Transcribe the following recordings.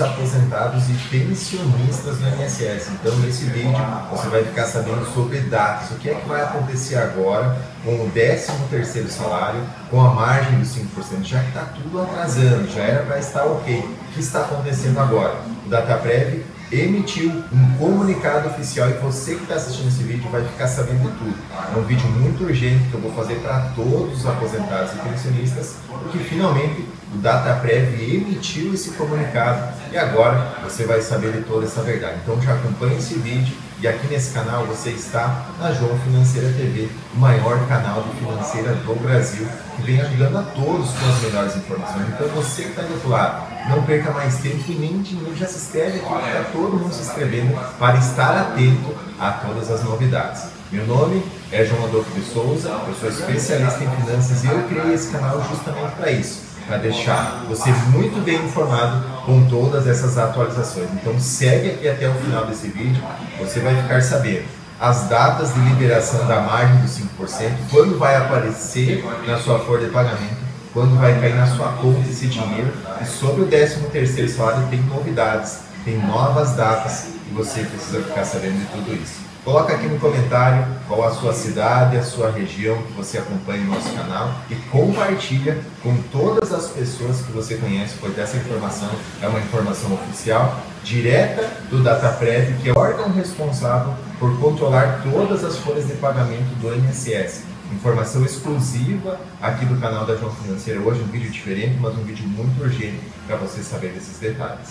aposentados e pensionistas do INSS. Então, nesse vídeo, você vai ficar sabendo sobre datas, o que é que vai acontecer agora com o 13º salário, com a margem dos 5%, já que está tudo atrasando, já era para estar ok. O que está acontecendo agora? O DataPrev emitiu um comunicado oficial e você que está assistindo esse vídeo vai ficar sabendo de tudo. É um vídeo muito urgente que eu vou fazer para todos os aposentados e pensionistas, porque finalmente o DataPrev emitiu esse comunicado e agora você vai saber de toda essa verdade. Então já acompanhe esse vídeo e aqui nesse canal você está na João Financeira TV, o maior canal de financeira do Brasil, que vem ajudando a todos com as melhores informações. Então você que está do outro lado, não perca mais tempo e nem dinheiro. Já se inscreve aqui, está é, todo mundo se inscrevendo para estar atento a todas as novidades. Meu nome é João Adolfo de Souza, eu sou especialista em finanças e eu criei esse canal justamente para isso, para deixar você muito bem informado com todas essas atualizações. Então segue aqui até o final desse vídeo, você vai ficar sabendo as datas de liberação da margem dos 5%, quando vai aparecer na sua folha de pagamento quando vai cair na sua conta esse dinheiro. E sobre o 13 terceiro salário tem novidades, tem novas datas e você precisa ficar sabendo de tudo isso. Coloca aqui no comentário qual a sua cidade, a sua região que você acompanha o nosso canal e compartilha com todas as pessoas que você conhece, pois essa informação é uma informação oficial direta do DataPrev, que é o órgão responsável por controlar todas as folhas de pagamento do INSS informação exclusiva aqui do canal da João Financeira. Hoje um vídeo diferente, mas um vídeo muito urgente para você saber desses detalhes.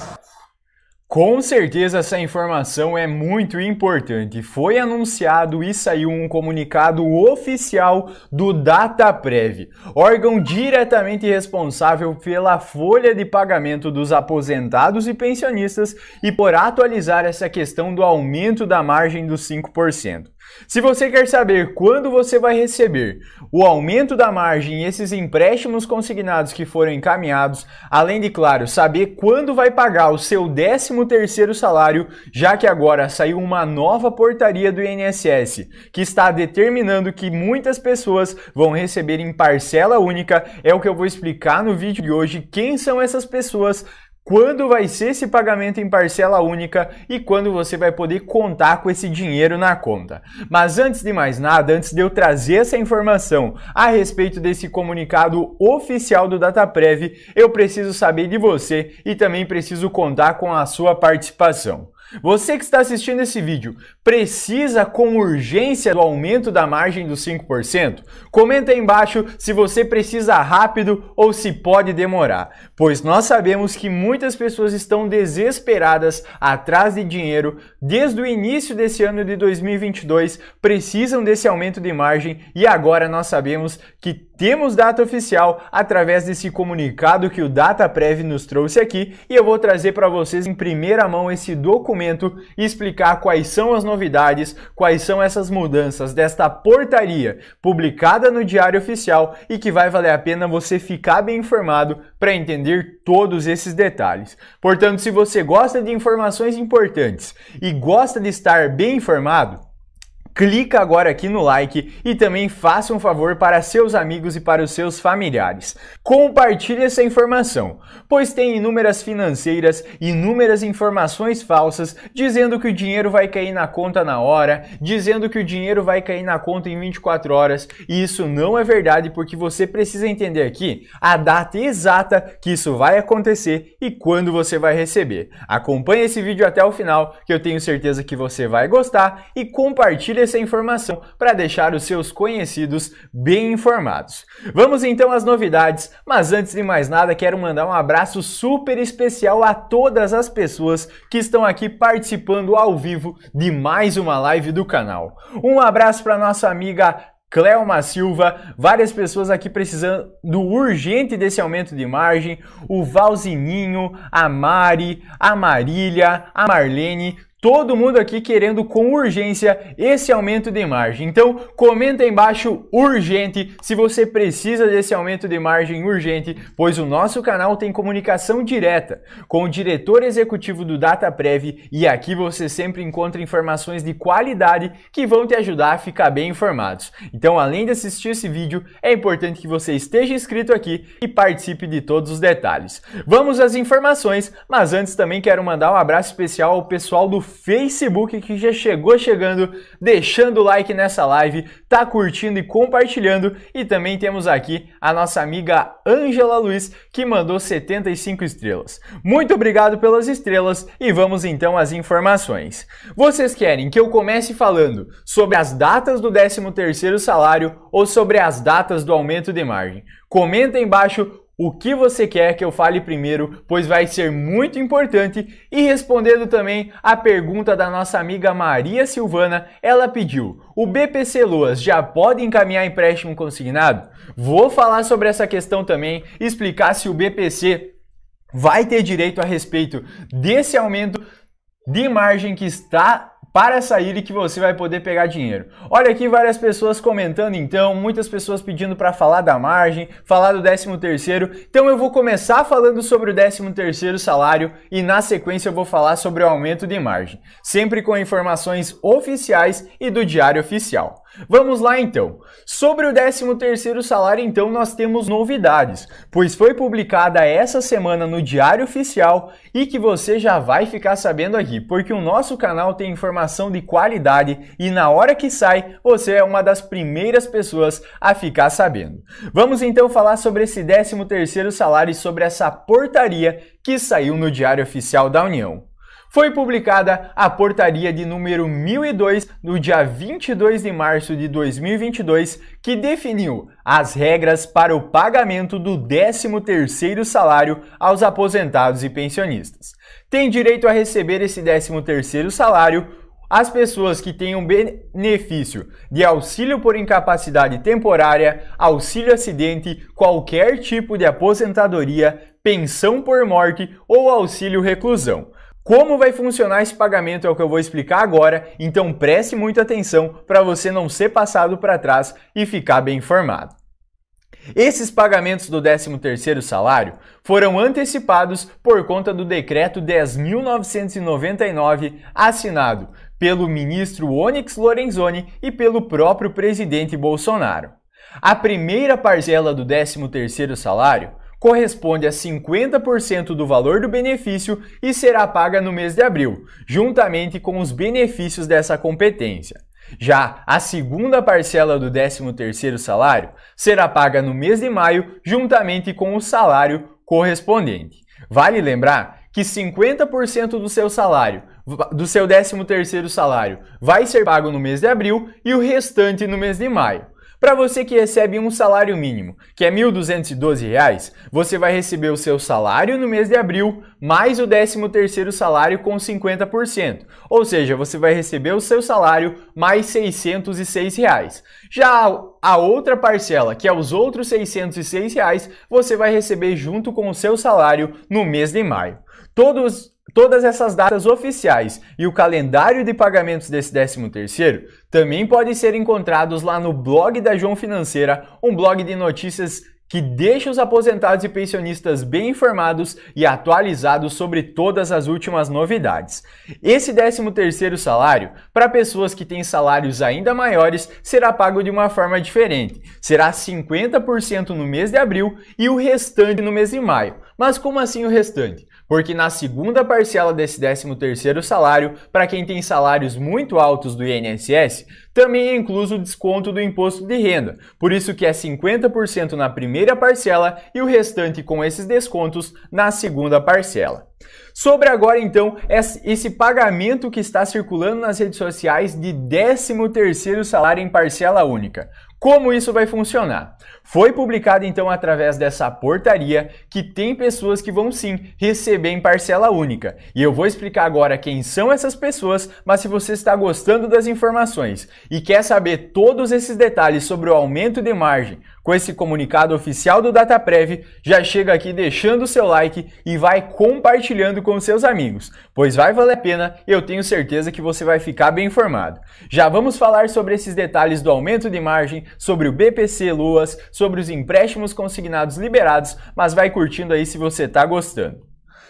Com certeza essa informação é muito importante. Foi anunciado e saiu um comunicado oficial do DataPrev, órgão diretamente responsável pela folha de pagamento dos aposentados e pensionistas e por atualizar essa questão do aumento da margem dos 5%. Se você quer saber quando você vai receber o aumento da margem e esses empréstimos consignados que foram encaminhados, além de, claro, saber quando vai pagar o seu 13º salário, já que agora saiu uma nova portaria do INSS, que está determinando que muitas pessoas vão receber em parcela única, é o que eu vou explicar no vídeo de hoje quem são essas pessoas, quando vai ser esse pagamento em parcela única e quando você vai poder contar com esse dinheiro na conta. Mas antes de mais nada, antes de eu trazer essa informação a respeito desse comunicado oficial do DataPrev, eu preciso saber de você e também preciso contar com a sua participação. Você que está assistindo esse vídeo, precisa com urgência do aumento da margem dos 5%? Comenta aí embaixo se você precisa rápido ou se pode demorar, pois nós sabemos que muitas pessoas estão desesperadas atrás de dinheiro desde o início desse ano de 2022, precisam desse aumento de margem e agora nós sabemos que temos data oficial através desse comunicado que o DataPrev nos trouxe aqui e eu vou trazer para vocês em primeira mão esse documento e explicar quais são as novidades, quais são essas mudanças desta portaria publicada no Diário Oficial e que vai valer a pena você ficar bem informado para entender todos esses detalhes. Portanto, se você gosta de informações importantes e gosta de estar bem informado, clica agora aqui no like e também faça um favor para seus amigos e para os seus familiares. Compartilhe essa informação, pois tem inúmeras financeiras, inúmeras informações falsas dizendo que o dinheiro vai cair na conta na hora, dizendo que o dinheiro vai cair na conta em 24 horas, e isso não é verdade porque você precisa entender aqui a data exata que isso vai acontecer e quando você vai receber. Acompanhe esse vídeo até o final que eu tenho certeza que você vai gostar e compartilhe essa informação para deixar os seus conhecidos bem informados. Vamos então às novidades, mas antes de mais nada, quero mandar um abraço super especial a todas as pessoas que estão aqui participando ao vivo de mais uma live do canal. Um abraço para nossa amiga Cleoma Silva, várias pessoas aqui precisando urgente desse aumento de margem, o Valzininho, a Mari, a Marília, a Marlene, todo mundo aqui querendo com urgência esse aumento de margem. Então, comenta aí embaixo urgente se você precisa desse aumento de margem urgente, pois o nosso canal tem comunicação direta com o diretor executivo do DataPrev e aqui você sempre encontra informações de qualidade que vão te ajudar a ficar bem informados. Então, além de assistir esse vídeo, é importante que você esteja inscrito aqui e participe de todos os detalhes. Vamos às informações, mas antes também quero mandar um abraço especial ao pessoal do Facebook que já chegou chegando, deixando o like nessa live, tá curtindo e compartilhando. E também temos aqui a nossa amiga Ângela Luiz que mandou 75 estrelas. Muito obrigado pelas estrelas e vamos então às informações. Vocês querem que eu comece falando sobre as datas do 13º salário ou sobre as datas do aumento de margem? Comenta embaixo o que você quer que eu fale primeiro, pois vai ser muito importante, e respondendo também a pergunta da nossa amiga Maria Silvana, ela pediu: o BPC Loas já pode encaminhar empréstimo consignado? Vou falar sobre essa questão também, explicar se o BPC vai ter direito a respeito desse aumento de margem que está para sair e que você vai poder pegar dinheiro. Olha aqui várias pessoas comentando então, muitas pessoas pedindo para falar da margem, falar do 13 terceiro. Então eu vou começar falando sobre o 13 terceiro salário e na sequência eu vou falar sobre o aumento de margem, sempre com informações oficiais e do diário oficial. Vamos lá então. Sobre o 13º salário então nós temos novidades, pois foi publicada essa semana no Diário Oficial e que você já vai ficar sabendo aqui, porque o nosso canal tem informação de qualidade e na hora que sai, você é uma das primeiras pessoas a ficar sabendo. Vamos então falar sobre esse 13º salário e sobre essa portaria que saiu no Diário Oficial da União foi publicada a portaria de número 1002 no dia 22 de março de 2022, que definiu as regras para o pagamento do 13º salário aos aposentados e pensionistas. Tem direito a receber esse 13º salário as pessoas que tenham benefício de auxílio por incapacidade temporária, auxílio acidente, qualquer tipo de aposentadoria, pensão por morte ou auxílio reclusão. Como vai funcionar esse pagamento é o que eu vou explicar agora, então preste muita atenção para você não ser passado para trás e ficar bem informado. Esses pagamentos do 13º salário foram antecipados por conta do decreto 10.999 assinado pelo ministro Onyx Lorenzoni e pelo próprio presidente Bolsonaro. A primeira parcela do 13º salário corresponde a 50% do valor do benefício e será paga no mês de abril, juntamente com os benefícios dessa competência. Já a segunda parcela do 13º salário será paga no mês de maio, juntamente com o salário correspondente. Vale lembrar que 50% do seu salário, do seu 13º salário, vai ser pago no mês de abril e o restante no mês de maio. Para você que recebe um salário mínimo, que é R$ 1.212, você vai receber o seu salário no mês de abril mais o 13º salário com 50%. Ou seja, você vai receber o seu salário mais R$ 606. Reais. Já a outra parcela, que é os outros R$ 606, reais, você vai receber junto com o seu salário no mês de maio. Todos Todas essas datas oficiais e o calendário de pagamentos desse 13 terceiro também podem ser encontrados lá no blog da João Financeira, um blog de notícias que deixa os aposentados e pensionistas bem informados e atualizados sobre todas as últimas novidades. Esse 13º salário, para pessoas que têm salários ainda maiores, será pago de uma forma diferente. Será 50% no mês de abril e o restante no mês de maio. Mas como assim o restante? porque na segunda parcela desse 13º salário, para quem tem salários muito altos do INSS, também é incluso o desconto do imposto de renda. Por isso que é 50% na primeira parcela e o restante com esses descontos na segunda parcela. Sobre agora então esse pagamento que está circulando nas redes sociais de 13º salário em parcela única. Como isso vai funcionar? Foi publicado então através dessa portaria que tem pessoas que vão sim receber em parcela única. E eu vou explicar agora quem são essas pessoas, mas se você está gostando das informações e quer saber todos esses detalhes sobre o aumento de margem com esse comunicado oficial do DataPrev, já chega aqui deixando o seu like e vai compartilhando com seus amigos, pois vai valer a pena, eu tenho certeza que você vai ficar bem informado. Já vamos falar sobre esses detalhes do aumento de margem, sobre o BPC Luas, sobre os empréstimos consignados liberados, mas vai curtindo aí se você tá gostando.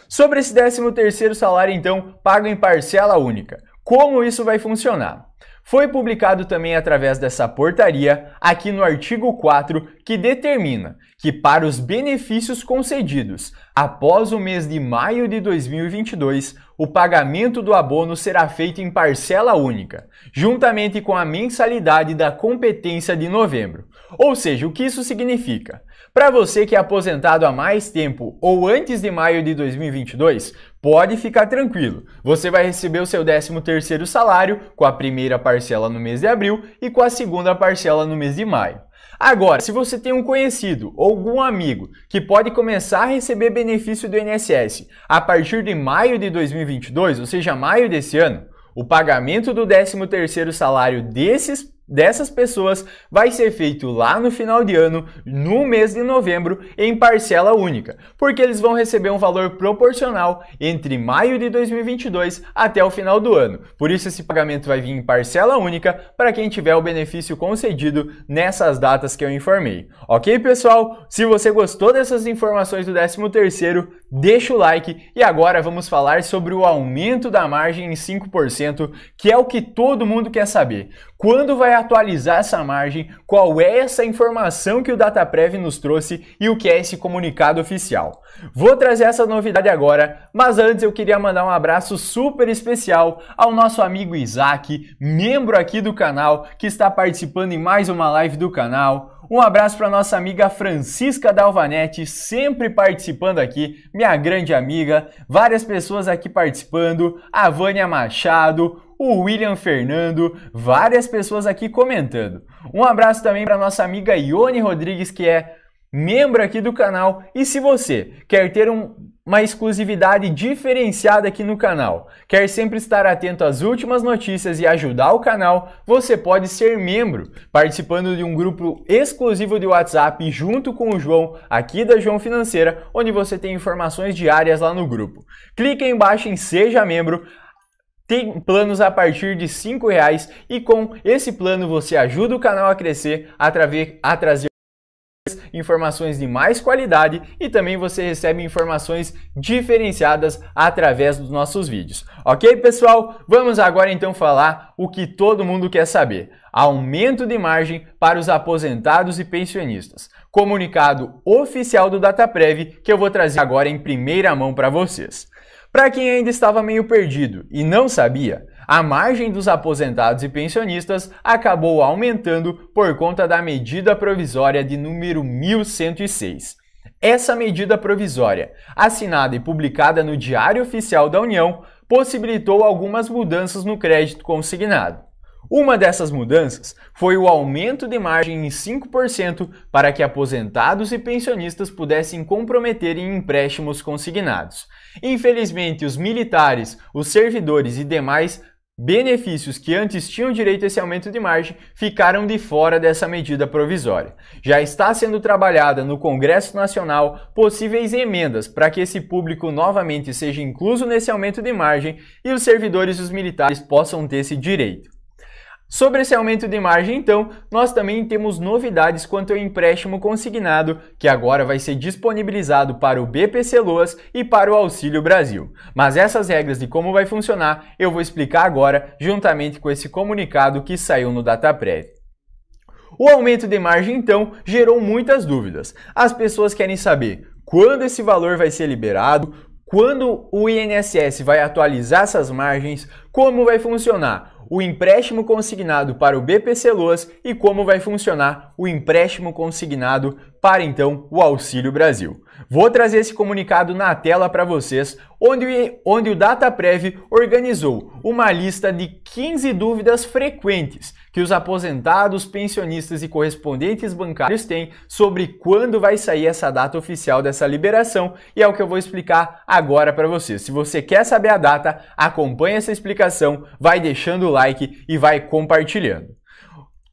Sobre esse 13 terceiro salário então, pago em parcela única. Como isso vai funcionar? Foi publicado também através dessa portaria, aqui no artigo 4, que determina que para os benefícios concedidos após o mês de maio de 2022, o pagamento do abono será feito em parcela única, juntamente com a mensalidade da competência de novembro. Ou seja, o que isso significa? Para você que é aposentado há mais tempo ou antes de maio de 2022, Pode ficar tranquilo. Você vai receber o seu 13º salário com a primeira parcela no mês de abril e com a segunda parcela no mês de maio. Agora, se você tem um conhecido ou algum amigo que pode começar a receber benefício do INSS a partir de maio de 2022, ou seja, maio desse ano, o pagamento do 13º salário desses dessas pessoas vai ser feito lá no final de ano, no mês de novembro, em parcela única, porque eles vão receber um valor proporcional entre maio de 2022 até o final do ano. Por isso esse pagamento vai vir em parcela única para quem tiver o benefício concedido nessas datas que eu informei. OK, pessoal? Se você gostou dessas informações do 13º, deixa o like e agora vamos falar sobre o aumento da margem em 5%, que é o que todo mundo quer saber. Quando vai atualizar essa margem? Qual é essa informação que o Dataprev nos trouxe e o que é esse comunicado oficial? Vou trazer essa novidade agora, mas antes eu queria mandar um abraço super especial ao nosso amigo Isaac, membro aqui do canal, que está participando em mais uma live do canal. Um abraço para nossa amiga Francisca Dalvanete, sempre participando aqui, minha grande amiga. Várias pessoas aqui participando, a Vânia Machado, o William Fernando, várias pessoas aqui comentando. Um abraço também para nossa amiga Ione Rodrigues, que é membro aqui do canal. E se você quer ter um uma exclusividade diferenciada aqui no canal. Quer sempre estar atento às últimas notícias e ajudar o canal? Você pode ser membro, participando de um grupo exclusivo de WhatsApp junto com o João, aqui da João Financeira, onde você tem informações diárias lá no grupo. Clique aí embaixo em Seja Membro, tem planos a partir de R$ reais e com esse plano você ajuda o canal a crescer, através, a trazer informações de mais qualidade e também você recebe informações diferenciadas através dos nossos vídeos. Ok, pessoal? Vamos agora então falar o que todo mundo quer saber: aumento de margem para os aposentados e pensionistas. Comunicado oficial do DataPrev que eu vou trazer agora em primeira mão para vocês. Para quem ainda estava meio perdido e não sabia, a margem dos aposentados e pensionistas acabou aumentando por conta da medida provisória de número 1106. Essa medida provisória, assinada e publicada no Diário Oficial da União, possibilitou algumas mudanças no crédito consignado. Uma dessas mudanças foi o aumento de margem em 5% para que aposentados e pensionistas pudessem comprometer em empréstimos consignados. Infelizmente, os militares, os servidores e demais Benefícios que antes tinham direito a esse aumento de margem ficaram de fora dessa medida provisória. Já está sendo trabalhada no Congresso Nacional possíveis emendas para que esse público novamente seja incluso nesse aumento de margem e os servidores e os militares possam ter esse direito. Sobre esse aumento de margem, então, nós também temos novidades quanto ao empréstimo consignado, que agora vai ser disponibilizado para o BPC Loas e para o Auxílio Brasil. Mas essas regras de como vai funcionar eu vou explicar agora, juntamente com esse comunicado que saiu no Dataprev. O aumento de margem, então, gerou muitas dúvidas. As pessoas querem saber quando esse valor vai ser liberado, quando o INSS vai atualizar essas margens, como vai funcionar o empréstimo consignado para o BPC Loas e como vai funcionar o empréstimo consignado para então o Auxílio Brasil. Vou trazer esse comunicado na tela para vocês, onde, onde o DataPrev organizou uma lista de 15 dúvidas frequentes que os aposentados, pensionistas e correspondentes bancários têm sobre quando vai sair essa data oficial dessa liberação e é o que eu vou explicar agora para vocês. Se você quer saber a data, acompanhe essa explicação, vai deixando like e vai compartilhando.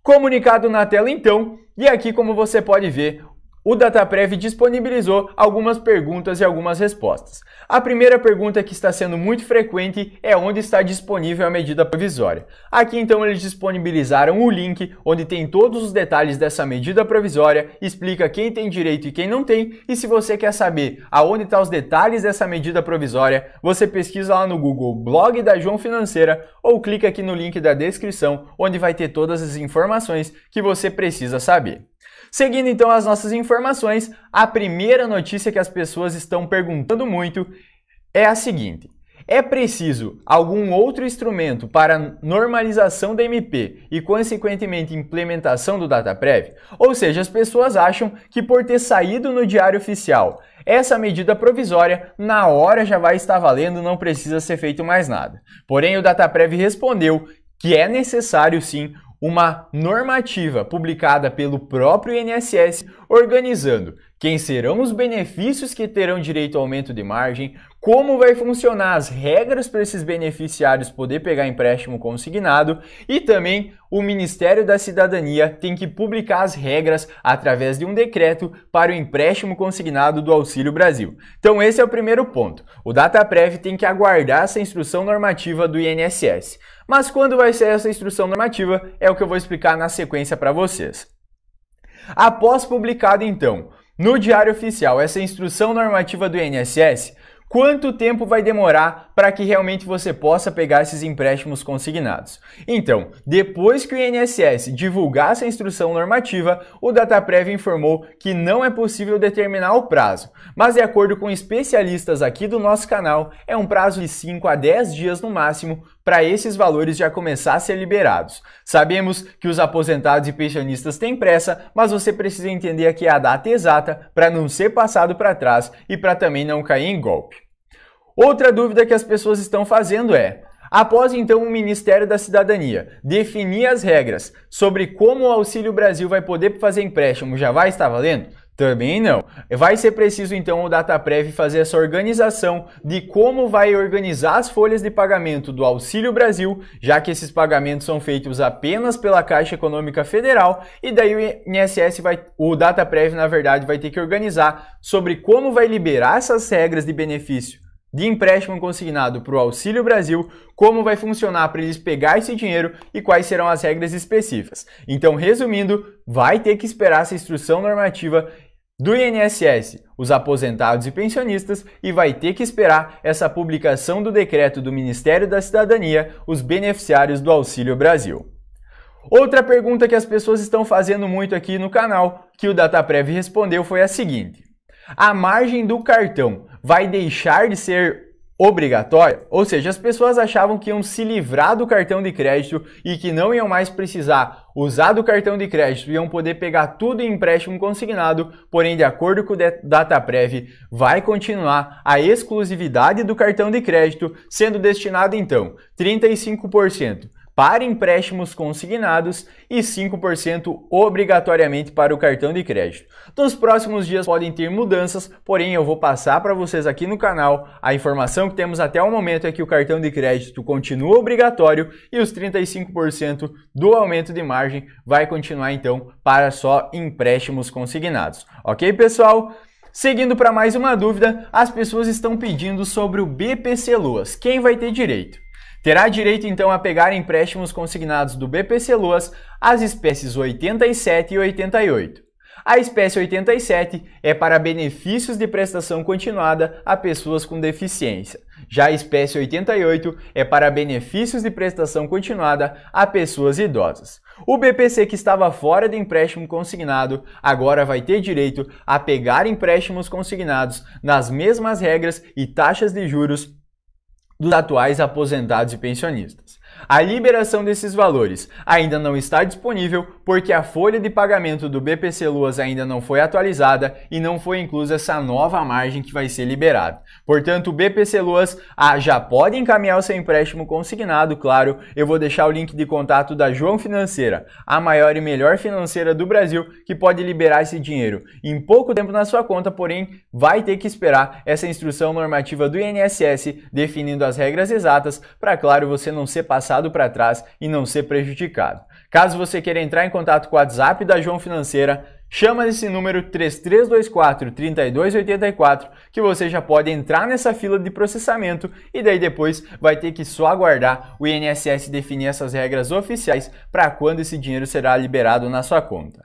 Comunicado na tela então, e aqui como você pode ver, o DataPrev disponibilizou algumas perguntas e algumas respostas. A primeira pergunta que está sendo muito frequente é onde está disponível a medida provisória. Aqui então eles disponibilizaram o link onde tem todos os detalhes dessa medida provisória, explica quem tem direito e quem não tem, e se você quer saber aonde estão tá os detalhes dessa medida provisória, você pesquisa lá no Google Blog da João Financeira ou clica aqui no link da descrição onde vai ter todas as informações que você precisa saber. Seguindo então as nossas informações, a primeira notícia que as pessoas estão perguntando muito é a seguinte: é preciso algum outro instrumento para normalização da MP e, consequentemente, implementação do DataPrev? Ou seja, as pessoas acham que por ter saído no Diário Oficial essa medida provisória, na hora já vai estar valendo, não precisa ser feito mais nada. Porém, o DataPrev respondeu que é necessário sim uma normativa publicada pelo próprio INSS organizando quem serão os benefícios que terão direito ao aumento de margem, como vai funcionar as regras para esses beneficiários poder pegar empréstimo consignado e também o Ministério da Cidadania tem que publicar as regras através de um decreto para o empréstimo consignado do Auxílio Brasil. Então esse é o primeiro ponto. O DataPrev tem que aguardar essa instrução normativa do INSS. Mas quando vai ser essa instrução normativa é o que eu vou explicar na sequência para vocês. Após publicado então no Diário Oficial essa instrução normativa do INSS, quanto tempo vai demorar para que realmente você possa pegar esses empréstimos consignados. Então, depois que o INSS divulgar essa instrução normativa, o Dataprev informou que não é possível determinar o prazo, mas de acordo com especialistas aqui do nosso canal, é um prazo de 5 a 10 dias no máximo para esses valores já começar a ser liberados. Sabemos que os aposentados e pensionistas têm pressa, mas você precisa entender aqui a data exata para não ser passado para trás e para também não cair em golpe. Outra dúvida que as pessoas estão fazendo é: Após então o Ministério da Cidadania definir as regras sobre como o Auxílio Brasil vai poder fazer empréstimo, já vai estar valendo? Também não. Vai ser preciso então o DataPrev fazer essa organização de como vai organizar as folhas de pagamento do Auxílio Brasil, já que esses pagamentos são feitos apenas pela Caixa Econômica Federal, e daí o INSS vai, o DataPrev na verdade vai ter que organizar sobre como vai liberar essas regras de benefício de empréstimo consignado para o Auxílio Brasil, como vai funcionar para eles pegar esse dinheiro e quais serão as regras específicas. Então, resumindo, vai ter que esperar essa instrução normativa do INSS, os aposentados e pensionistas, e vai ter que esperar essa publicação do decreto do Ministério da Cidadania, os beneficiários do Auxílio Brasil. Outra pergunta que as pessoas estão fazendo muito aqui no canal, que o Dataprev respondeu, foi a seguinte: a margem do cartão vai deixar de ser obrigatória, ou seja, as pessoas achavam que iam se livrar do cartão de crédito e que não iam mais precisar usar do cartão de crédito, iam poder pegar tudo em empréstimo consignado, porém, de acordo com o DataPrev, vai continuar a exclusividade do cartão de crédito, sendo destinado então 35% para empréstimos consignados e 5% obrigatoriamente para o cartão de crédito. Nos próximos dias podem ter mudanças, porém eu vou passar para vocês aqui no canal a informação que temos até o momento é que o cartão de crédito continua obrigatório e os 35% do aumento de margem vai continuar então para só empréstimos consignados. OK, pessoal? Seguindo para mais uma dúvida, as pessoas estão pedindo sobre o BPC Luas. Quem vai ter direito? Terá direito então a pegar empréstimos consignados do BPC Luas as espécies 87 e 88. A espécie 87 é para benefícios de prestação continuada a pessoas com deficiência. Já a espécie 88 é para benefícios de prestação continuada a pessoas idosas. O BPC que estava fora de empréstimo consignado agora vai ter direito a pegar empréstimos consignados nas mesmas regras e taxas de juros dos atuais aposentados e pensionistas. A liberação desses valores ainda não está disponível porque a folha de pagamento do BPC Luas ainda não foi atualizada e não foi inclusa essa nova margem que vai ser liberada. Portanto, o BPC Luas ah, já pode encaminhar o seu empréstimo consignado, claro. Eu vou deixar o link de contato da João Financeira, a maior e melhor financeira do Brasil, que pode liberar esse dinheiro em pouco tempo na sua conta, porém vai ter que esperar essa instrução normativa do INSS definindo as regras exatas para, claro, você não ser passado passado para trás e não ser prejudicado. Caso você queira entrar em contato com o WhatsApp da João Financeira, chama esse número 3324 3284 que você já pode entrar nessa fila de processamento e daí depois vai ter que só aguardar o INSS definir essas regras oficiais para quando esse dinheiro será liberado na sua conta.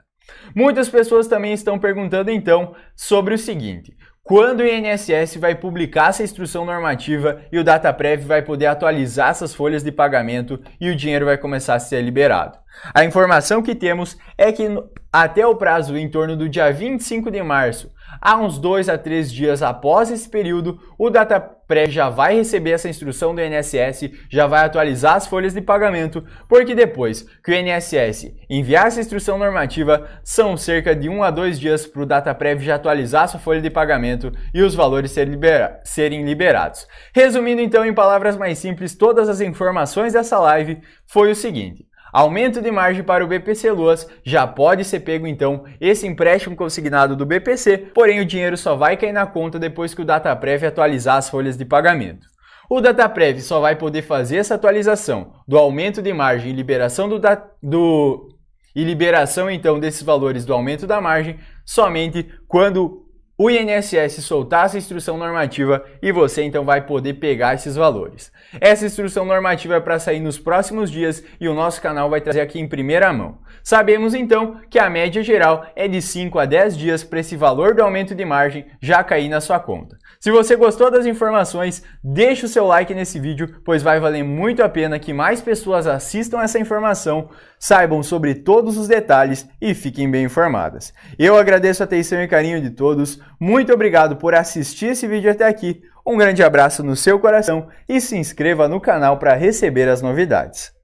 Muitas pessoas também estão perguntando então sobre o seguinte: quando o INSS vai publicar essa instrução normativa e o DataPrev vai poder atualizar essas folhas de pagamento e o dinheiro vai começar a ser liberado. A informação que temos é que até o prazo em torno do dia 25 de março, há uns 2 a 3 dias após esse período, o data pré já vai receber essa instrução do INSS, já vai atualizar as folhas de pagamento, porque depois que o INSS enviar essa instrução normativa, são cerca de 1 um a 2 dias para o DataPrev já atualizar sua folha de pagamento e os valores libera serem liberados. Resumindo então em palavras mais simples, todas as informações dessa live foi o seguinte aumento de margem para o BPC Luas, já pode ser pego então esse empréstimo consignado do BPC, porém o dinheiro só vai cair na conta depois que o DataPrev atualizar as folhas de pagamento. O DataPrev só vai poder fazer essa atualização do aumento de margem e liberação do, da, do e liberação então desses valores do aumento da margem somente quando o INSS soltar essa instrução normativa e você então vai poder pegar esses valores. Essa instrução normativa é para sair nos próximos dias e o nosso canal vai trazer aqui em primeira mão. Sabemos então que a média geral é de 5 a 10 dias para esse valor do aumento de margem já cair na sua conta. Se você gostou das informações, deixe o seu like nesse vídeo, pois vai valer muito a pena que mais pessoas assistam essa informação, saibam sobre todos os detalhes e fiquem bem informadas. Eu agradeço a atenção e carinho de todos, muito obrigado por assistir esse vídeo até aqui, um grande abraço no seu coração e se inscreva no canal para receber as novidades.